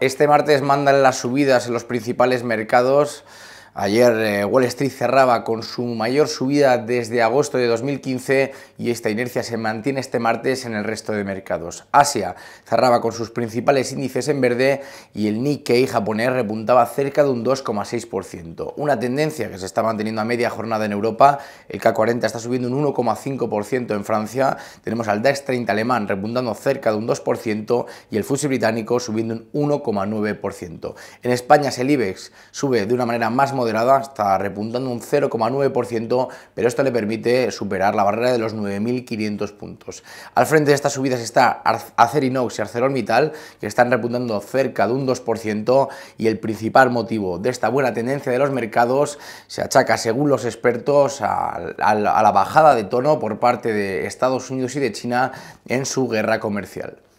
Este martes mandan las subidas en los principales mercados Ayer eh, Wall Street cerraba con su mayor subida desde agosto de 2015 y esta inercia se mantiene este martes en el resto de mercados. Asia cerraba con sus principales índices en verde y el Nikkei japonés repuntaba cerca de un 2,6%. Una tendencia que se está manteniendo a media jornada en Europa. El K40 está subiendo un 1,5% en Francia. Tenemos al DAX 30 alemán repuntando cerca de un 2% y el FTSE británico subiendo un 1,9%. En España el IBEX sube de una manera más está repuntando un 0,9%, pero esto le permite superar la barrera de los 9.500 puntos. Al frente de estas subidas está Acerinox y ArcelorMittal, que están repuntando cerca de un 2%, y el principal motivo de esta buena tendencia de los mercados se achaca, según los expertos, a la bajada de tono por parte de Estados Unidos y de China en su guerra comercial.